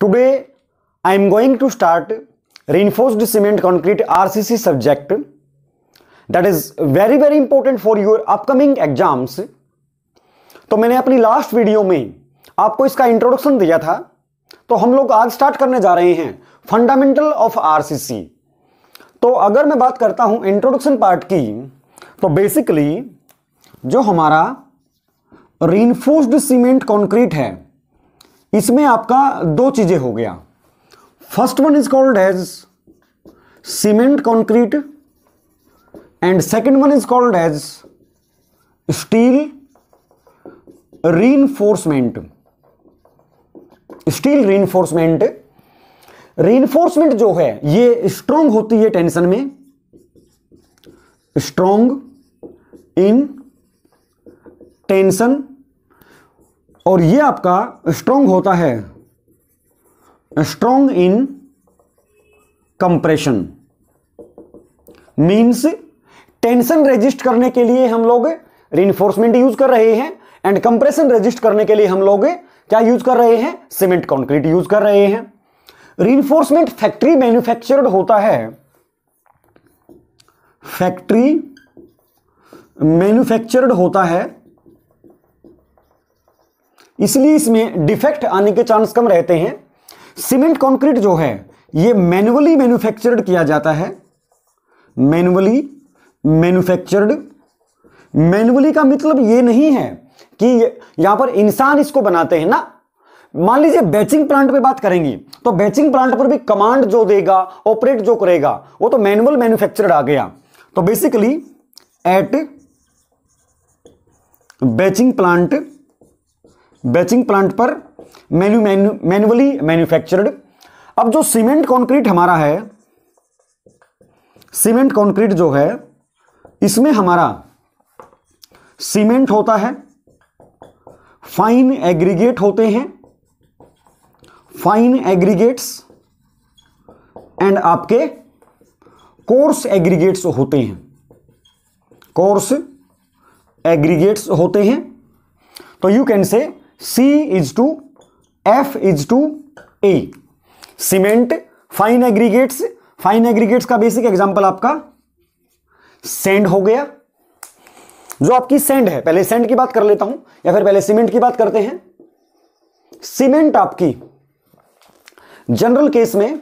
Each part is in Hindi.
Today I am going to start reinforced cement concrete RCC subject that is very very important for your upcoming exams तो मैंने अपनी लास्ट वीडियो में आपको इसका इंट्रोडक्शन दिया था तो हम लोग आज स्टार्ट करने जा रहे हैं फंडामेंटल ऑफ आरसीसी तो अगर मैं बात करता हूं इंट्रोडक्शन पार्ट की तो बेसिकली जो हमारा रीनफोर्स्ड सीमेंट कंक्रीट है इसमें आपका दो चीजें हो गया first one is called as cement concrete and second one is called as steel enforcement steel reinforcement जो है ये स्ट्रांग होती है टेंशन में स्ट्रांग इन टेंशन और ये आपका स्ट्रोंग होता है strong in compression means tension resist करने के लिए हम लोग रिइंफोर्समेंट यूज कर रहे हैं एंड कंप्रेशन रेजिस्ट करने के लिए हम लोग क्या यूज कर रहे हैं सीमेंट कंक्रीट यूज कर रहे हैं रिइंफोर्समेंट फैक्ट्री मैन्युफैक्चर्ड होता है फैक्ट्री मैन्युफैक्चर्ड होता है इसलिए इसमें डिफेक्ट आने के चांस कम रहते हैं सीमेंट कंक्रीट जो है ये मैनुअली मैन्युफैक्चर्ड किया जाता है मैनुअली मैन्युफैक्चर्ड मैनुअली का मतलब ये नहीं है कि यहां पर इंसान इसको बनाते हैं ना मान लीजिए बैचिंग प्लांट पे बात करेंगे तो बैचिंग प्लांट पर भी कमांड जो देगा ऑपरेट जो करेगा वो तो मैनुअल मैन्युफैक्चर्ड आ गया तो basically at batching plant batching plant पर मैन्यू मैनुअली मैन्युफैक्चर्ड अब जो सीमेंट कंक्रीट हमारा है सीमेंट कंक्रीट जो है इसमें हमारा सीमेंट होता है फाइन एग्रीगेट होते हैं फाइन एग्रीगेट्स एंड आपके कोर्स एग्रीगेट्स होते हैं कोर्स एग्रीगेट्स होते हैं तो you can say C is to F is to A cement fine aggregates fine aggregates का बेसिक एग्जांपल आपका सेंड हो गया जो आपकी सेंड है पहले सेंड की बात कर लेता हूं या फिर पहले सीमेंट की बात करते हैं सीमेंट आपकी जनरल केस में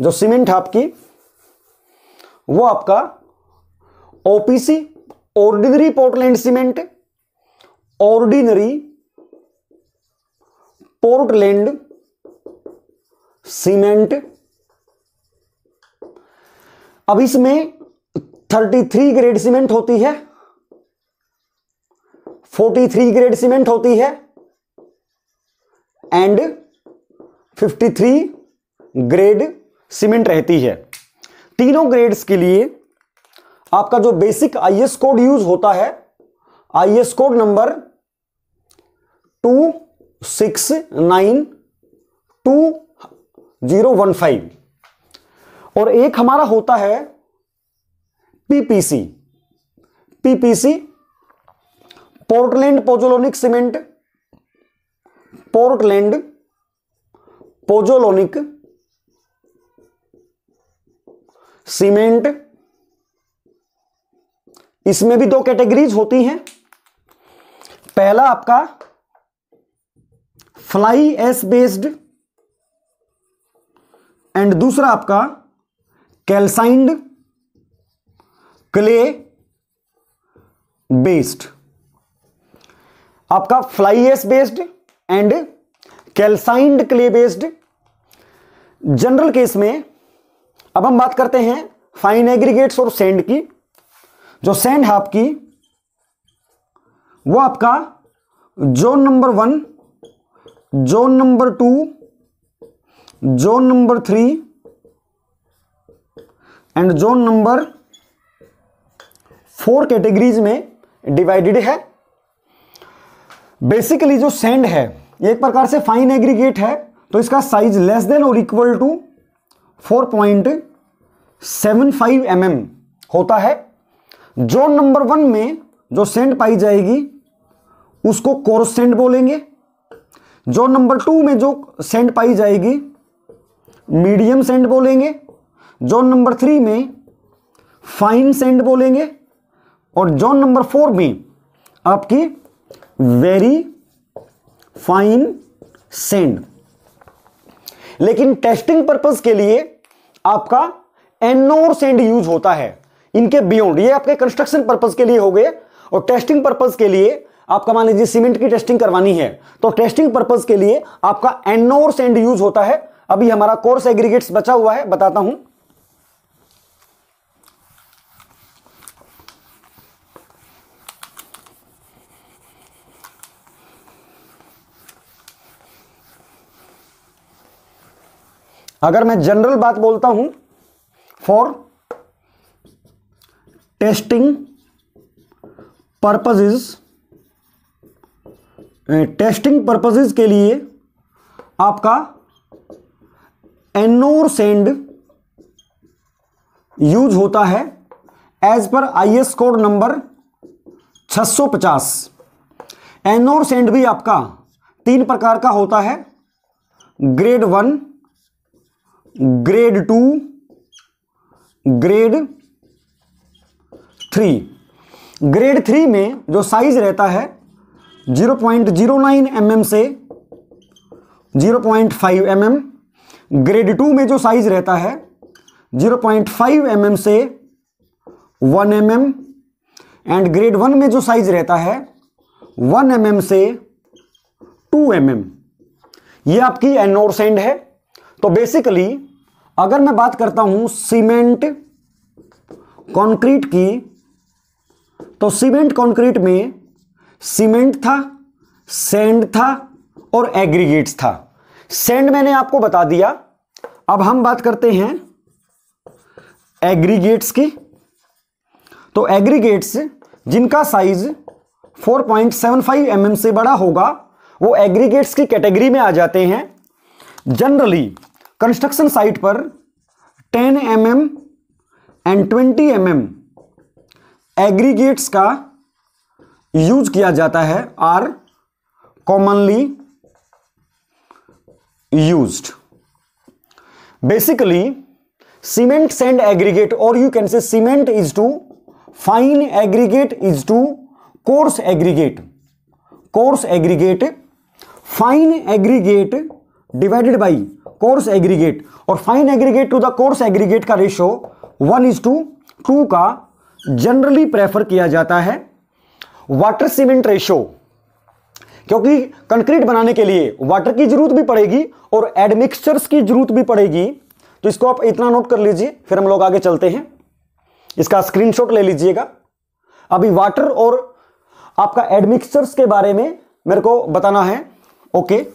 जो सीमेंट है आपकी वो आपका OPC ordinary Portland cement ordinary Portland cement अब इसमें 33 ग्रेड सीमेंट होती है 43 ग्रेड सीमेंट होती है एंड 53 ग्रेड सीमेंट रहती है तीनों ग्रेड्स के लिए आपका जो बेसिक आईएस कोड यूज होता है IS code number two six nine two zero one five और एक हमारा होता है PPC PPC Portland pozzolanic cement Portland pozzolanic cement इसमें भी दो कैटेगरीज होती हैं पहला आपका फ्लाई एस बेस्ड एंड दूसरा आपका कैल्साइंड क्ले बेस्ड आपका fly ash based and calcined clay based general case में अब हम बात करते हैं फाइन एग्रीगेट्स और सेंड की जो सेंड है आपकी वो आपका zone number one zone number two zone number three and zone number four categories में डिवाइडेड है बेसिकली जो सेंड है एक प्रकार से फाइन एग्रीगेट है तो इसका साइज लेस देन और equal to four point seven five M होता है जोन नंबर वन में जो सेंट पाई जाएगी उसको कोरस सेंट बोलेंगे जोन नंबर टू में जो सेंट पाई जाएगी मीडियम सेंट बोलेंगे जोन नंबर थ्री में फाइन सेंट बोलेंगे और जोन नंबर फोर में आपकी वेरी फाइन सेंड लेकिन टेस्टिंग पर्पस के लिए आपका एनोर सेंड यूज होता है इनके बियॉन्ड ये आपके कंस्ट्रक्शन पर्पज के लिए हो गए और टेस्टिंग पर्पज के लिए आपका मान लीजिए सीमेंट की टेस्टिंग करवानी है तो टेस्टिंग पर्पज के लिए आपका एनोर सेंड यूज होता है अभी हमारा कोर्स एग्रीगेट्स बचा हुआ है बताता हूं अगर मैं जनरल बात बोलता हूं for testing purposes testing purposes के लिए आपका एनोर सेंड यूज होता है as per IS code number 650 Ennore sand भी आपका तीन प्रकार का होता है grade one grade two grade three grade three में जो साइज रहता है zero point zero nine M M से zero point five M M grade two में जो साइज रहता है zero point five M M से one M M and grade one में जो साइज रहता है वन एम एम से टू एम एम ये आपकी सेंड है तो बेसिकली अगर मैं बात करता हूं सीमेंट कंक्रीट की तो सीमेंट कंक्रीट में सीमेंट था सेंड था और एग्रीगेट्स था सेंड मैंने आपको बता दिया अब हम बात करते हैं एग्रीगेट्स की तो एग्रीगेट्स जिनका साइज 4.75 mm से बड़ा होगा वो एग्रीगेट्स की कैटेगरी में आ जाते हैं जनरली कंस्ट्रक्शन साइट पर 10 mm एंड 20 mm एग्रीगेट्स का यूज किया जाता है are commonly used basically cement sand aggregate और you can say cement is to fine aggregate is to coarse aggregate coarse aggregate fine aggregate divided by coarse aggregate और fine aggregate to the coarse aggregate का ratio one is to two का जनरली प्रेफर किया जाता है वाटर सीमेंट रेशो क्योंकि कंक्रीट बनाने के लिए वाटर की जरूरत भी पड़ेगी और एडमिक्सचर्स की जरूरत भी पड़ेगी तो इसको आप इतना नोट कर लीजिए फिर हम लोग आगे चलते हैं इसका स्क्रीनशॉट ले लीजिएगा अभी वाटर और आपका एडमिक्सचर्स के बारे में मेरे को बताना है ओके okay.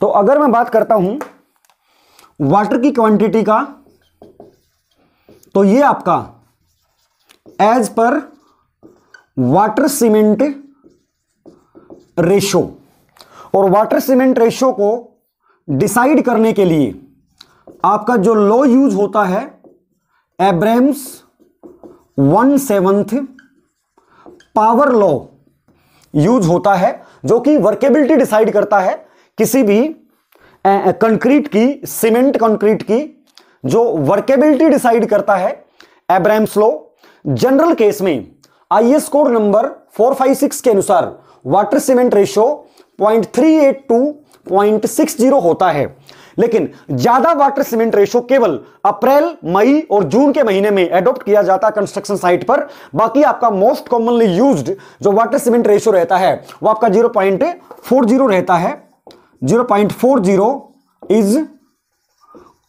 तो अगर मैं बात करता हूं वाटर की क्वांटिटी का तो ये आपका as per water cement ratio और वाटर सीमेंट रेशो को डिसाइड करने के लिए आपका जो लॉ यूज होता है Abrams one seventh power law use होता है जो कि वर्केबिलिटी डिसाइड करता है किसी भी कंक्रीट की सीमेंट कंक्रीट की जो वर्केबिलिटी डिसाइड करता है एब्राहम्स स्लो जनरल केस में आईएस कोड नंबर 456 के अनुसार water cement ratio six zero होता है लेकिन ज्यादा वाटर सीमेंट रेशो केवल अप्रैल मई और जून के महीने में एडोप्ट किया जाता है कंस्ट्रक्शन साइट पर बाकी आपका मोस्ट कॉमनली यूज्ड जो वाटर सीमेंट रेशो रहता है वो आपका 0.40 रहता है zero point four zero is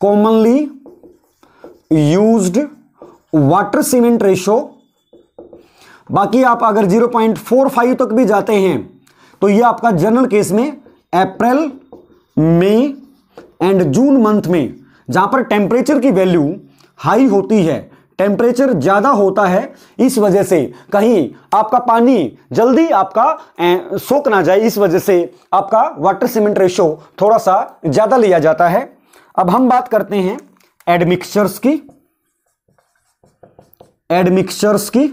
commonly use water cement ratio बाकी आप अगर जीरो पॉइंट फोर फाइव तक भी जाते हैं तो ये आपका जनरल केस में अप्रैल मई एंड जून मंथ में जहां पर टेम्परेचर की वैल्यू हाई होती है टेम्परेचर ज़्यादा होता है इस वजह से कहीं आपका पानी जल्दी आपका सोख ना जाए इस वजह से आपका वाटर सीमेंट रेशो थोड़ा सा ज़्यादा लिया जाता है अब हम बात करते हैं एडमिक्सचर्स की एडमिक्सचर्स की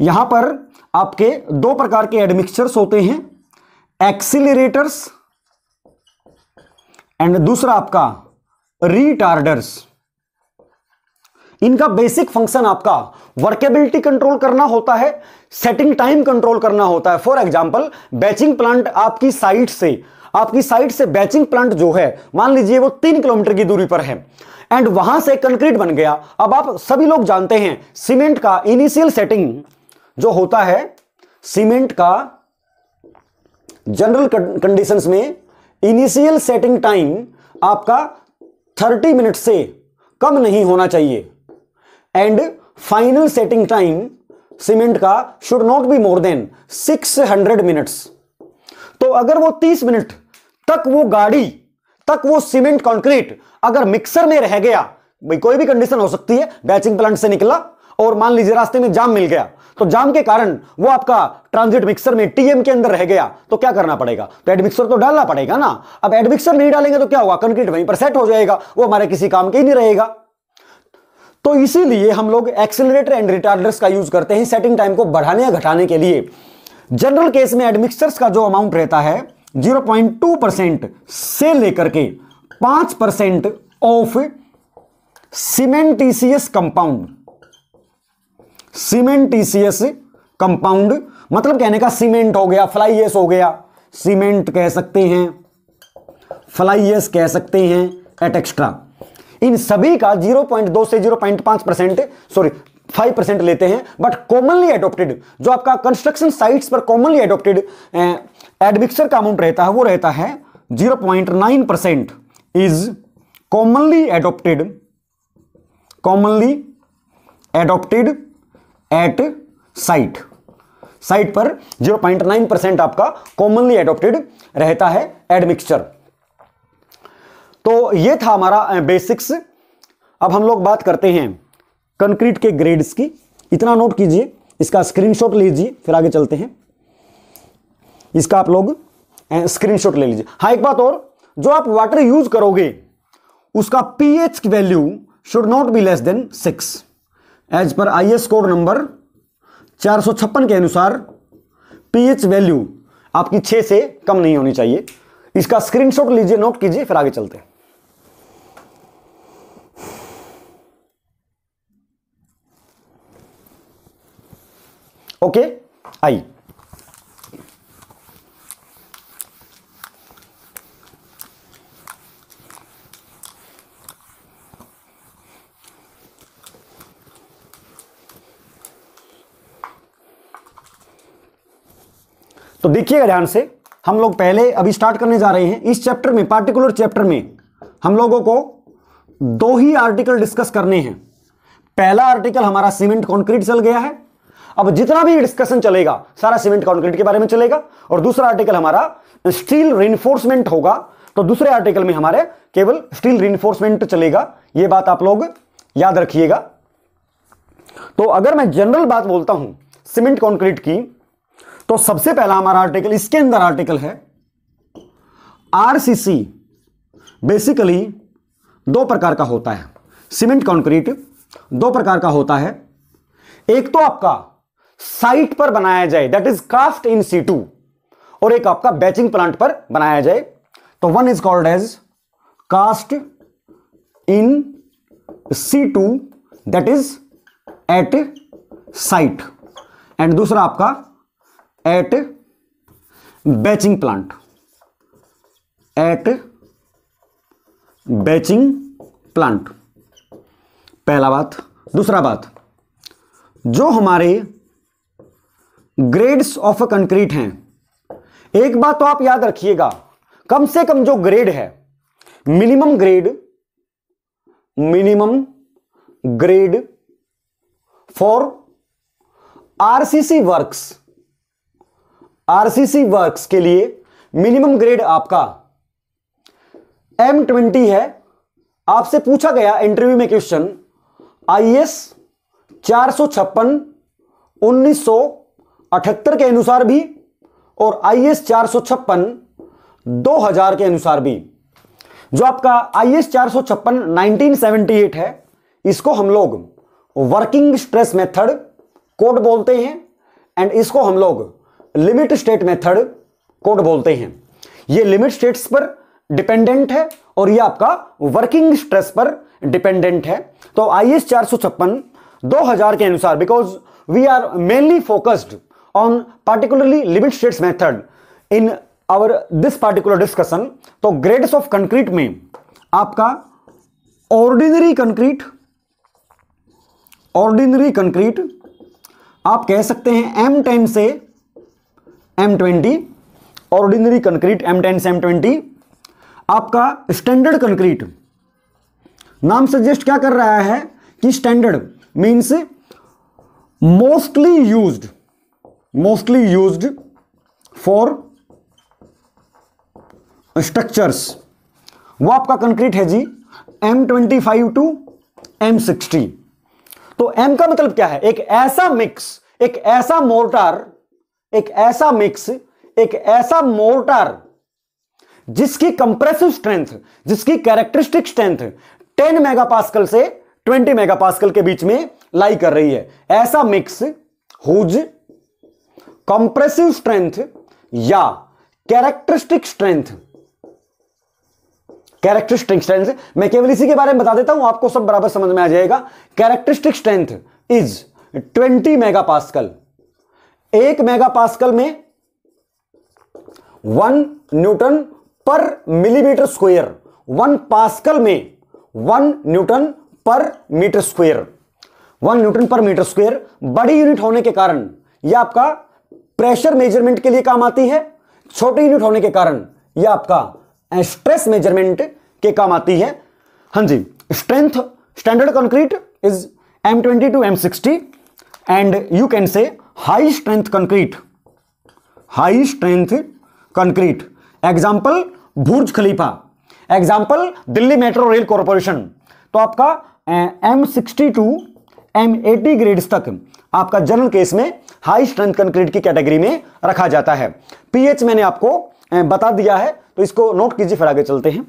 यहां पर आपके दो प्रकार के एडमिक्सचर्स होते हैं एक्सिलेटर्स एंड दूसरा आपका रिटार्डर्स इनका बेसिक फंक्शन आपका वर्केबिलिटी कंट्रोल करना होता है सेटिंग टाइम कंट्रोल करना होता है फॉर एग्जाम्पल बैचिंग प्लांट आपकी साइट से आपकी साइट से बैचिंग प्लांट जो है मान लीजिए वो तीन किलोमीटर की दूरी पर है एंड वहां से कंक्रीट बन गया अब आप सभी लोग जानते हैं सीमेंट का इनिशियल सेटिंग जो होता है सीमेंट का जनरल कंडीशंस में इनिशियल सेटिंग टाइम आपका 30 मिनट से कम नहीं होना चाहिए and final setting time cement का should not be more than 600 minutes तो अगर वो 30 मिनट तक वो गाड़ी तक वो सीमेंट कंक्रीट अगर मिक्सर में रह गया भाई कोई भी कंडीशन हो सकती है बैचिंग प्लांट से निकला और मान लीजिए रास्ते में जाम मिल गया तो जाम के कारण वो आपका ट्रांजिट मिक्सर में टीएम के अंदर रह गया तो क्या करना पड़ेगा तो एडमिक्सर तो डालना पड़ेगा ना अब एडमिक्सर नहीं डालेंगे तो क्या होगा कंक्रीट वहीं पर सेट हो जाएगा वो हमारे किसी काम के ही नहीं रहेगा तो इसीलिए हम लोग एक्सेलरेटर एंड रिटार्डर्स का यूज करते हैं सेटिंग टाइम को बढ़ाने या घटाने के लिए जनरल केस में एडमिक्सर्स का जो अमाउंट रहता है 0.2 परसेंट से लेकर के 5 percent of cementitious compound cementitious compound मतलब कहने का सीमेंट हो गया फ्लाईएस हो गया सीमेंट कह सकते हैं फ्लाईएस कह सकते हैं एट एक्स्ट्रा इन सभी का 0.2 से 0.5 परसेंट सॉरी फाइव परसेंट लेते हैं बट कॉमनली एडोप्टेड जो आपका कंस्ट्रक्शन साइट्स पर कॉमनली एडोप्टेड एडमिक्सर का अमाउंट रहता है वो रहता है 0.9 percent is commonly adopted commonly adopted at site site पर 0.9 परसेंट आपका कॉमनली एडोप्टेड रहता है एडमिक्सचर तो ये था हमारा बेसिक्स अब हम लोग बात करते हैं कंक्रीट के ग्रेड्स की इतना नोट कीजिए इसका स्क्रीनशॉट लीजिए फिर आगे चलते हैं इसका आप लोग स्क्रीनशॉट ले लीजिए हाँ एक बात और जो आप वाटर यूज करोगे उसका pH value should not be less than six as per I S code number चार सौ छप्पन के अनुसार पीएच वैल्यू आपकी छः से कम नहीं होनी चाहिए इसका स्क्रीनशॉट लीजिए नोट कीजिए फिर आगे चलते हैं ओके आई तो देखिएगा ध्यान से हम लोग पहले अभी स्टार्ट करने जा रहे हैं इस चैप्टर में पार्टिकुलर चैप्टर में हम लोगों को दो ही आर्टिकल डिस्कस करने हैं पहला आर्टिकल हमारा सीमेंट कंक्रीट चल गया है अब जितना भी डिस्कशन चलेगा सारा सीमेंट कॉन्क्रीट के बारे में चलेगा और दूसरा आर्टिकल हमारा स्टील रिइंफोर्समेंट होगा तो दूसरे आर्टिकल में हमारे केवल स्टील रिइंफोर्समेंट चलेगा यह बात आप लोग याद रखिएगा तो अगर मैं जनरल बात बोलता हूं सीमेंट कॉन्क्रीट की तो सबसे पहला हमारा आर्टिकल इसके अंदर आर्टिकल है आरसीसी बेसिकली दो प्रकार का होता है सीमेंट कॉन्क्रीट दो प्रकार का होता है एक तो आपका साइट पर बनाया जाए that is cast in situ और एक आपका बैचिंग प्लांट पर बनाया जाए तो one is called as cast in situ that is at site and दूसरा आपका at batching plant at batching plant पहला बात दूसरा बात जो हमारे ग्रेड्स ऑफ अ कंक्रीट हैं एक बात तो आप याद रखिएगा कम से कम जो ग्रेड है minimum grade minimum grade for RCC works RCC works के लिए मिनिमम ग्रेड आपका एम ट्वेंटी है आपसे पूछा गया इंटरव्यू में क्वेश्चन आई एस चार सौ छप्पन उन्नीस सौ अठहत्तर के अनुसार भी और आई एस चार सौ छप्पन दो हजार के अनुसार भी जो आपका आई एस चार सौ छप्पन नाइनटीन सेवेंटी एट है इसको हम लोग वर्किंग स्ट्रेस मेथड कोड बोलते हैं एंड इसको हम लोग लिमिट स्टेट मेथड कोड बोलते हैं ये लिमिट स्टेट्स पर डिपेंडेंट है और ये आपका वर्किंग स्ट्रेस पर डिपेंडेंट है तो आई एस चार सौ छप्पन दो हजार के अनुसार because we are mainly focused on particularly limit states method in our this particular discussion तो ग्रेड्स ऑफ कंक्रीट में आपका ऑर्डिनरी कंक्रीट ऑर्डिनरी कंक्रीट आप कह सकते हैं एम टेन से M twenty ordinary concrete M ten से एम ट्वेंटी आपका स्टैंडर्ड कंक्रीट नाम सजेस्ट क्या कर रहा है कि standard means mostly used mostly used for structures वो आपका कंक्रीट है जी M twenty five to M sixty तो एम का मतलब क्या है एक ऐसा मिक्स एक ऐसा मोर्टार एक ऐसा मिक्स एक ऐसा मोर्टार जिसकी कंप्रेसिव स्ट्रेंथ जिसकी कैरेक्टरिस्टिक स्ट्रेंथ 10 मेगापास्कल से 20 मेगापास्कल के बीच में लाई कर रही है ऐसा मिक्स हुज कंप्रेसिव स्ट्रेंथ या कैरेक्टरिस्टिक स्ट्रेंथ कैरेक्टरिस्टिक स्ट्रेंथ मैं केवल इसी के बारे में बता देता हूं आपको सब बराबर समझ में आ जाएगा कैरेक्टरिस्टिक स्ट्रेंथ इज 20 पास्कल एक मेगा पास्कल में one newton per millimetre square one pascal में one newton per metre square one newton per metre square बड़ी यूनिट होने के कारण यह आपका प्रेशर मेजरमेंट के लिए काम आती है छोटे यूनिट होने के कारण यह आपका स्ट्रेस मेजरमेंट के काम आती है हां जी strength standard concrete is M twenty to M sixty and you can say high strength concrete high strength concrete example Burj Khalifa example Delhi Metro Rail Corporation तो आपका M sixty to M eighty grades तक आपका जनरल केस में हाई स्ट्रेंथ कंक्रीट की कैटेगरी में रखा जाता है पीएच मैंने आपको बता दिया है तो इसको नोट कीजिए फिर आगे चलते हैं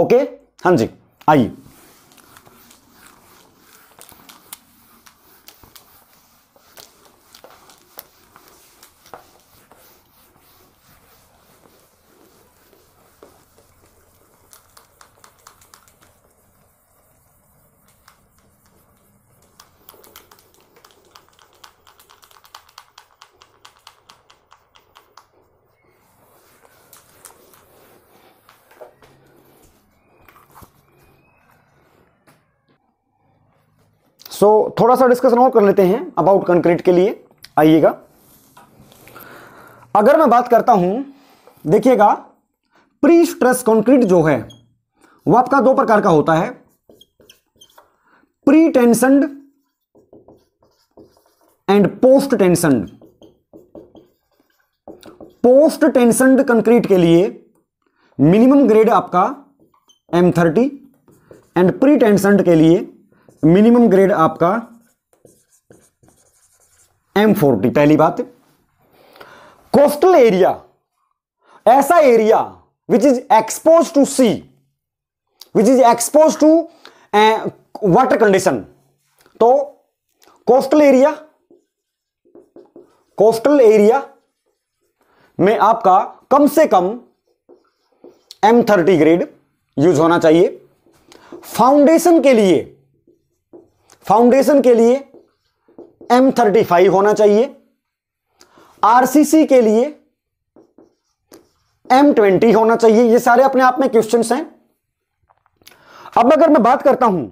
ओके हाँ जी आइए सो so, थोड़ा सा डिस्कशन और कर लेते हैं अबाउट कंक्रीट के लिए आइएगा अगर मैं बात करता हूं देखिएगा प्री स्ट्रेस कंक्रीट जो है वह आपका दो प्रकार का होता है pre tensioned and post tensioned post tensioned concrete के लिए मिनिमम ग्रेड आपका M thirty and pre tensioned के लिए मिनिमम ग्रेड आपका एम फोर्टी पहली बात कोस्टल एरिया ऐसा area which is expose to sea which is expose to water condition तो कोस्टल एरिया कोस्टल एरिया में आपका कम से कम एम थर्टी ग्रेड यूज होना चाहिए फाउंडेशन के लिए फाउंडेशन के लिए एम थर्टी फाइव होना चाहिए आरसीसी के लिए एम ट्वेंटी होना चाहिए ये सारे अपने आप में क्वेश्चन हैं अब अगर मैं बात करता हूं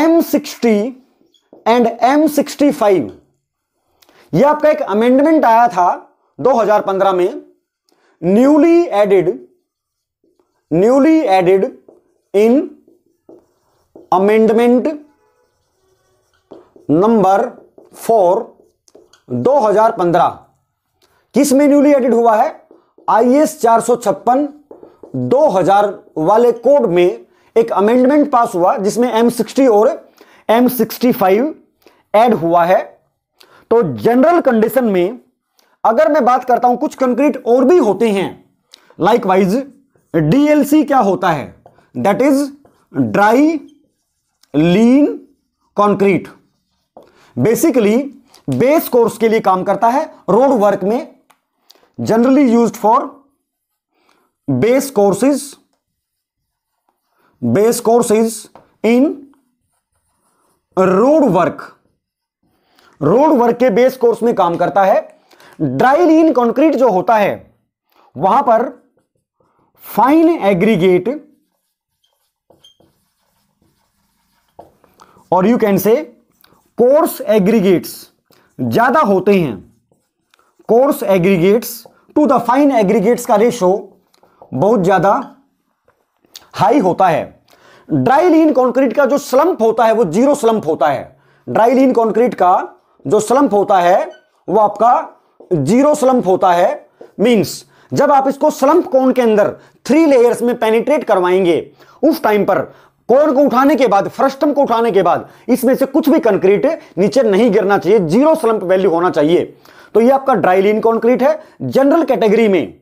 M sixty and M sixty five यह आपका एक अमेंडमेंट आया था 2015 में newly added newly added in amendment number four 2015 किस में न्यूली एडिड हुआ है आई एस चार सौ छप्पन दो हजार वाले कोड में एक अमेंडमेंट पास हुआ जिसमें एम सिक्सटी और एम सिक्सटी फाइव एड हुआ है तो जनरल कंडीशन में अगर मैं बात करता हूं कुछ कंक्रीट और भी होते हैं लाइकवाइज डीएलसी क्या होता है that is dry lean concrete basically base course के लिए काम करता है रोड वर्क में generally used for base courses base courses in road work road work के बेस कोर्स में काम करता है ड्राई लीन कंक्रीट जो होता है वहां पर फाइन एग्रीगेट और you can say coarse aggregates ज्यादा होते हैं coarse aggregates to the fine aggregates का रेशो बहुत ज्यादा हाई होता है ड्राई लीन कंक्रीट का जो स्लम्प होता है वो जीरो स्लम्प होता है ड्राई लीन कंक्रीट का जो स्लम्प होता है वो आपका जीरो स्लम्प होता है मींस जब आप इसको स्लम्प कौन के अंदर थ्री लेयर्स में पेनिट्रेट करवाएंगे उस टाइम पर कोड को उठाने के बाद फ्रस्टम को उठाने के बाद इसमें से कुछ भी कंक्रीट नीचे नहीं गिरना चाहिए जीरो स्लंप वैल्यू होना चाहिए तो ये आपका ड्राइलिन कॉन्क्रीट है जनरल कैटेगरी में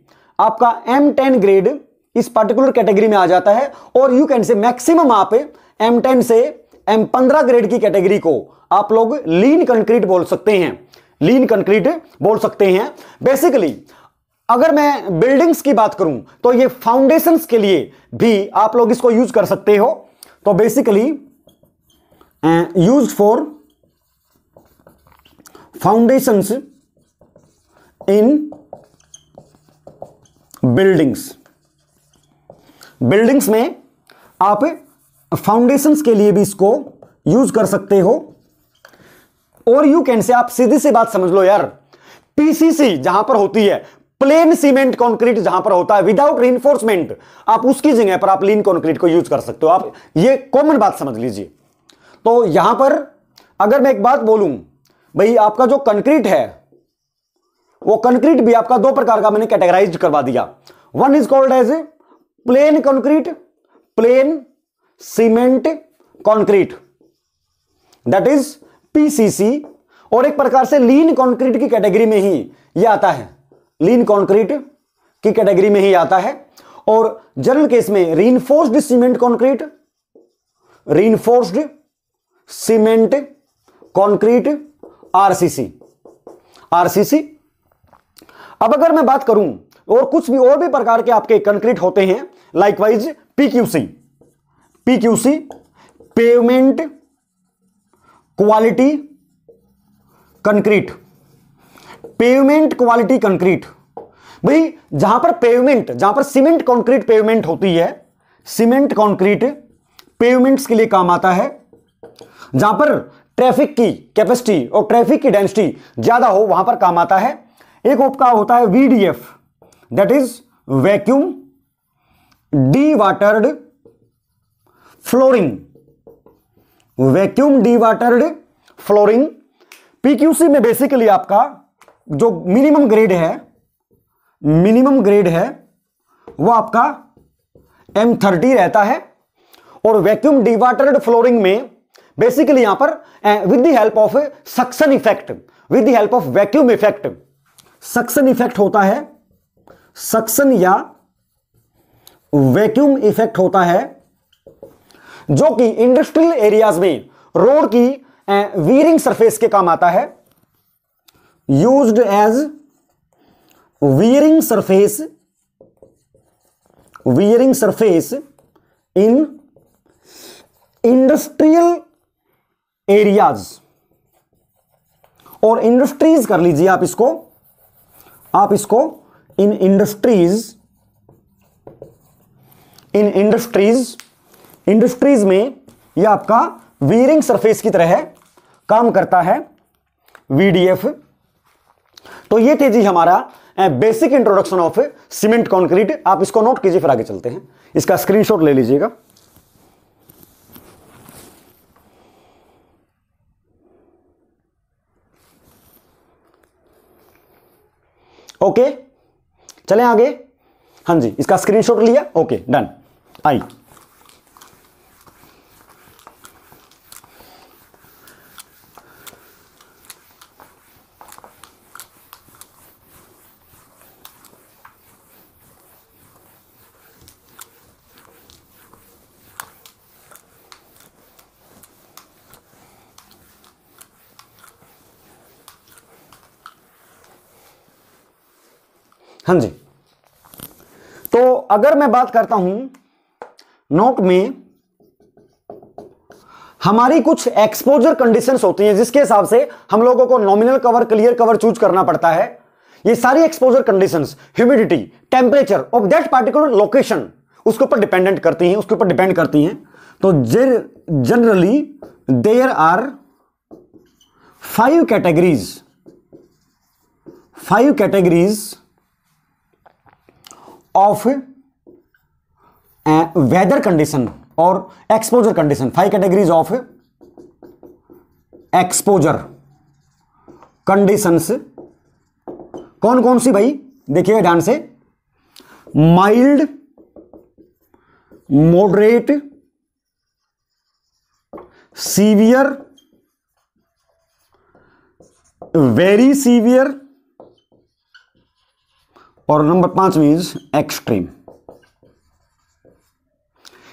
आपका एम टेन ग्रेड इस पर्टिकुलर कैटेगरी में आ जाता है और यू कैन से मैक्सिमम आप एम टेन से एम पंद्रह ग्रेड की कैटेगरी को आप लोग लीन कंक्रीट बोल सकते हैं लीन कंक्रीट बोल सकते हैं बेसिकली अगर मैं बिल्डिंग्स की बात करूं तो ये फाउंडेशंस के लिए भी आप लोग इसको यूज कर सकते हो तो basically use for foundations in buildings buildings में आप फाउंडेशंस के लिए भी इसको यूज कर सकते हो और यू कैन से आप सीधी सी बात समझ लो यार पीसीसी जहां पर होती है प्लेन सीमेंट कंक्रीट जहां पर होता है विदाउट रिइंफोर्समेंट आप उसकी जगह पर आप लीन कंक्रीट को यूज कर सकते हो आप ये कॉमन बात समझ लीजिए तो यहां पर अगर मैं एक बात बोलूं भाई आपका जो कंक्रीट है वो कंक्रीट भी आपका दो प्रकार का मैंने कैटेगराइज करवा दिया one is called as a plain concrete plain cement concrete that is PCC और एक प्रकार से लीन कंक्रीट की कैटेगरी में ही यह आता है लीन कंक्रीट की कैटेगरी में ही आता है और जनरल केस में reinforced cement concrete reinforced cement concrete RCC RCC अब अगर मैं बात करूं और कुछ भी और भी प्रकार के आपके कंक्रीट होते हैं likewise PQC PQC pavement quality concrete pavement quality concrete भाई जहां पर पेवमेंट जहां पर सीमेंट कंक्रीट पेवमेंट होती है सीमेंट कंक्रीट पेवमेंट्स के लिए काम आता है जहां पर ट्रैफिक की कैपेसिटी और ट्रैफिक की डेंसिटी ज्यादा हो वहां पर काम आता है एक उपका होता है VDF that is vacuum dewatered flooring vacuum dewatered flooring PQC में बेसिकली आपका जो मिनिमम ग्रेड है मिनिमम ग्रेड है वो आपका एम थर्टी रहता है और वैक्यूम डिवाटर्ड फ्लोरिंग में बेसिकली यहां पर with the help of suction effect with the help of vacuum effect suction effect होता है सक्सन या वैक्यूम इफेक्ट होता है जो कि इंडस्ट्रियल एरियाज में रोड की वीरिंग सरफेस के काम आता है used as wearing surface wearing surface in industrial areas और इंडस्ट्रीज कर लीजिए आप इसको आप इसको in industries in industries industries में यह आपका वियरिंग सरफेस की तरह काम करता है वीडीएफ तो ये थे जी हमारा basic introduction of cement concrete आप इसको नोट कीजिए फिर आगे चलते हैं इसका स्क्रीनशॉट ले लीजिएगा ओके चले आगे हां जी इसका स्क्रीनशॉट लिया ओके डन आई हाँ जी तो अगर मैं बात करता हूं नोट में हमारी कुछ एक्सपोजर कंडीशंस होती हैं जिसके हिसाब से हम लोगों को nominal cover clear cover choose करना पड़ता है ये सारी एक्सपोजर कंडीशंस ह्यूमिडिटी टेम्परेचर और दैट पार्टिकुलर लोकेशन उसके ऊपर डिपेंडेंट करती हैं उसके ऊपर डिपेंड करती हैं तो generally there are five categories five categories of weather condition और exposure condition five categories of exposure conditions कौन कौन सी भाई देखिएगा ध्यान से mild moderate severe very severe और नंबर पांच मीन्स एक्सट्रीम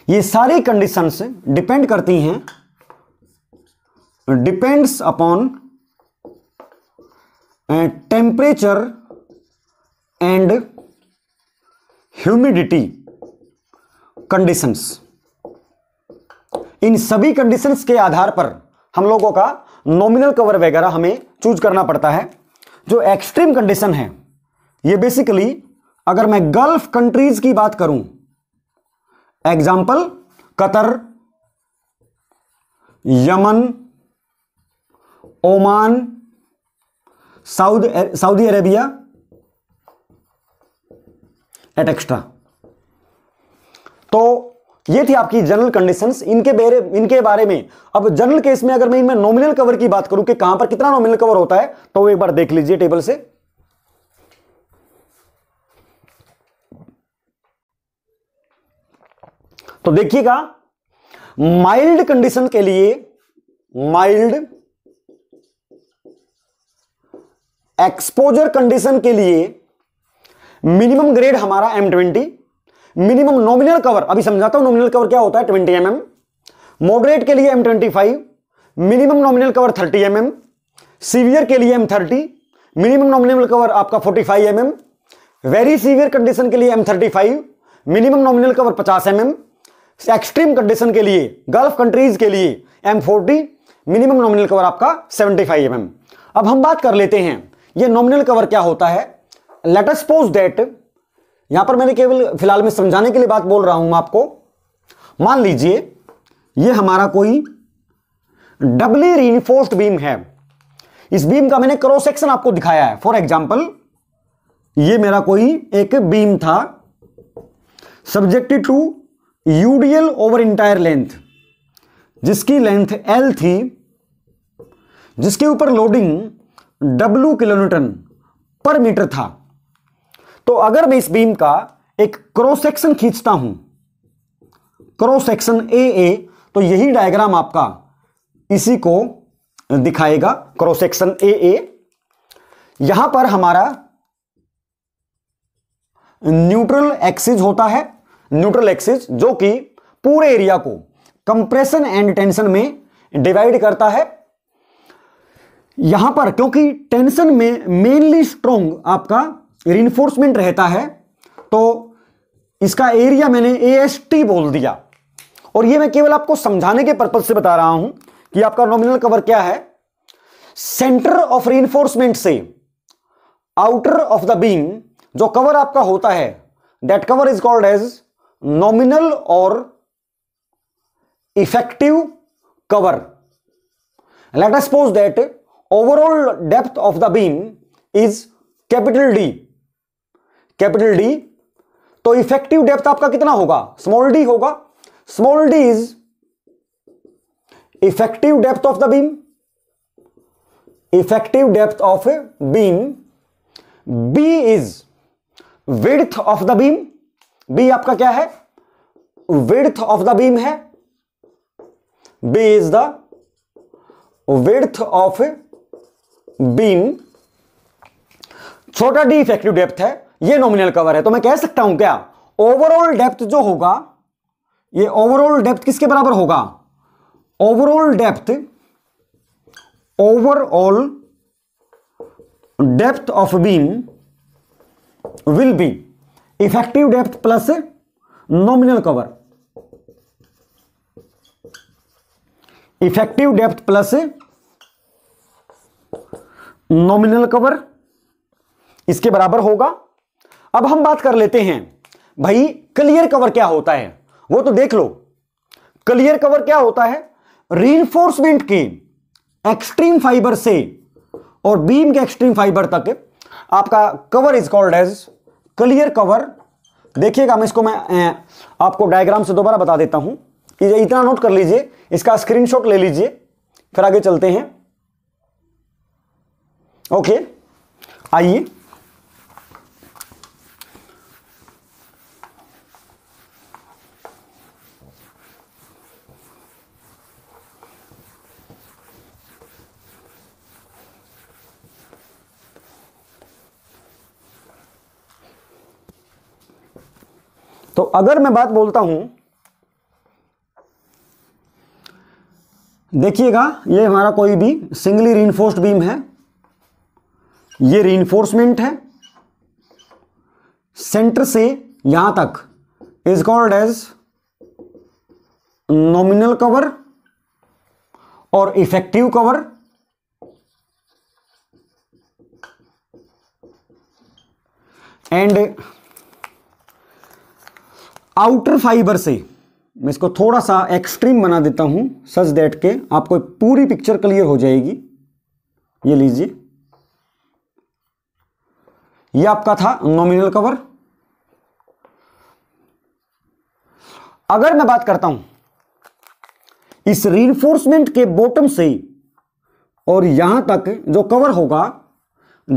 ये सारी कंडीशंस डिपेंड करती हैं depends upon temperature and humidity conditions इन सभी कंडीशंस के आधार पर हम लोगों का नॉमिनल कवर वगैरह हमें चूज करना पड़ता है जो एक्सट्रीम कंडीशन है ये बेसिकली अगर मैं गल्फ कंट्रीज की बात करूं example Qatar Yemen Oman Saud Saudi Arabia etcetera तो ये थी आपकी जनरल कंडीशंस इनके बेरे इनके बारे में अब जनरल केस में अगर मैं इनमें नॉमिनल कवर की बात करूं कि कहां पर कितना नॉमिनल कवर होता है तो वो एक बार देख लीजिए टेबल से तो देखिएगा माइल्ड कंडीशन के लिए माइल्ड एक्सपोजर कंडीशन के लिए मिनिमम ग्रेड हमारा M twenty minimum nominal cover अभी समझाता हूं नॉमिनल कवर क्या होता है ट्वेंटी एम एम मॉडरेट के लिए M twenty five minimum nominal cover thirty M M severe के लिए M thirty minimum nominal cover आपका forty five M M very severe condition के लिए M thirty five minimum nominal cover पचास एम mm, एक्सट्रीम कंडीशन के लिए गल्फ कंट्रीज के लिए M forty minimum nominal cover आपका 75 फाइव mm. अब हम बात कर लेते हैं ये नॉमिनल कवर क्या होता है लेट अस सपोज दैट यहां पर मैंने केवल फिलहाल में समझाने के लिए बात बोल रहा हूं आपको मान लीजिए ये हमारा कोई डबली रीइंफोर्स्ड बीम है इस बीम का मैंने क्रॉस सेक्शन आपको दिखाया है फॉर एग्जाम्पल ये मेरा कोई एक बीम था subjected to UDL over entire length जिसकी लेंथ एल थी जिसके ऊपर loading W kilometre per metre था तो अगर मैं इस बीम का एक क्रॉस सेक्शन खींचता हूं क्रॉस सेक्शन ए ए तो यही डायग्राम आपका इसी को दिखाएगा क्रॉस सेक्शन ए ए यहां पर हमारा न्यूट्रल एक्सिस होता है न्यूट्रल एक्सिस जो कि पूरे एरिया को कंप्रेशन एंड टेंशन में डिवाइड करता है यहां पर क्योंकि टेंशन में मेनली स्ट्रोंग आपका रिन्फोर्समेंट रहता है तो इसका एरिया मैंने ए बोल दिया और ये मैं केवल आपको समझाने के पर्पज से बता रहा हूं कि आपका नॉमिनल कवर क्या है सेंटर ऑफ रिइंफोर्समेंट से आउटर ऑफ द बीम जो कवर आपका होता है that cover is called as nominal और effective cover let us suppose that overall depth of the beam is capital D capital D तो इफेक्टिव डेप्थ आपका कितना होगा स्मॉल डी होगा small D is effective depth of the beam effective depth of beam B is width of the beam B आपका क्या है विड्थ ऑफ द बीम है B is the width of beam छोटा डी इफेक्टिव डेप्थ है ये नॉमिनल कवर है तो मैं कह सकता हूं क्या ओवरऑल डेप्थ जो होगा ये ओवरऑल डेप्थ किसके बराबर होगा overall depth overall depth of beam will be effective depth plus nominal cover effective depth plus nominal cover इसके बराबर होगा अब हम बात कर लेते हैं भाई क्लियर कवर क्या होता है वो तो देख लो क्लियर कवर क्या होता है रीनफोर्समेंट के एक्सट्रीम फाइबर से और बीम के एक्सट्रीम फाइबर तक आपका cover is called as clear cover देखिएगा मैं इसको मैं आपको डायग्राम से दोबारा बता देता हूँ ये इतना नोट कर लीजिए इसका स्क्रीनशॉट ले लीजिए फिर आगे चलते हैं ओके आइए तो अगर मैं बात बोलता हूं देखिएगा ये हमारा कोई भी सिंगली रीनफोर्स्ड बीम है ये रीनफोर्समेंट है सेंटर से यहां तक is called as nominal cover और effective cover and outer fibre से मैं इसको थोड़ा सा एक्सट्रीम बना देता हूं सच देट के आपको पूरी पिक्चर क्लियर हो जाएगी ये लीजिए ये आपका था नॉमिनल कवर अगर मैं बात करता हूं इस रीइंफोर्समेंट के बॉटम से और यहां तक जो कवर होगा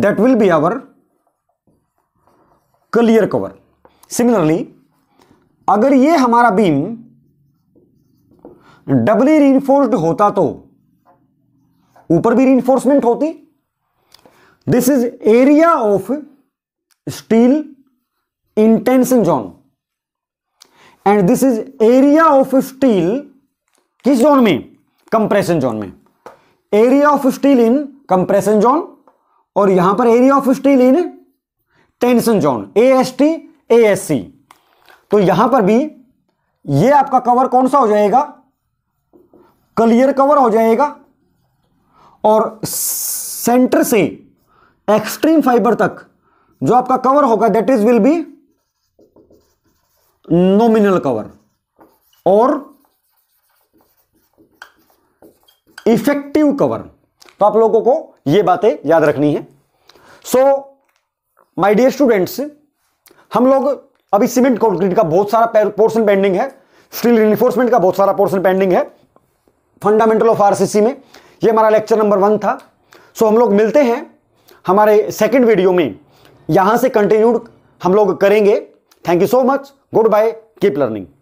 that will be our clear cover similarly अगर ये हमारा बीम डबली रीइंफोर्स्ड होता तो ऊपर भी रीइंफोर्समेंट होती this is area of steel in tension zone and this is area of steel किस जोन में कंप्रेशन जोन में area of steel in compression zone और यहां पर area of steel in tension zone A S T A S C तो यहां पर भी ये आपका कवर कौन सा हो जाएगा क्लियर कवर हो जाएगा और सेंटर से एक्सट्रीम फाइबर तक जो आपका कवर होगा that is will be nominal cover और इफेक्टिव कवर तो आप लोगों को ये बातें याद रखनी है सो माय डियर स्टूडेंट्स हम लोग अभी सीमेंट कॉन्क्रीट का बहुत सारा पोर्शन पेंडिंग है स्टील रिन्फोर्समेंट का बहुत सारा पोर्शन पेंडिंग है फंडामेंटल ऑफ आरसीसी में ये हमारा लेक्चर नंबर वन था सो हम लोग मिलते हैं हमारे सेकेंड वीडियो में यहाँ से कंटिन्यूड हम लोग करेंगे thank you so much goodbye keep learning